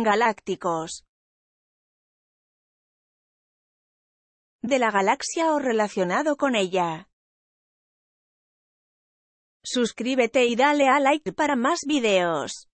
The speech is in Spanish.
Galácticos. De la galaxia o relacionado con ella. Suscríbete y dale a like para más videos.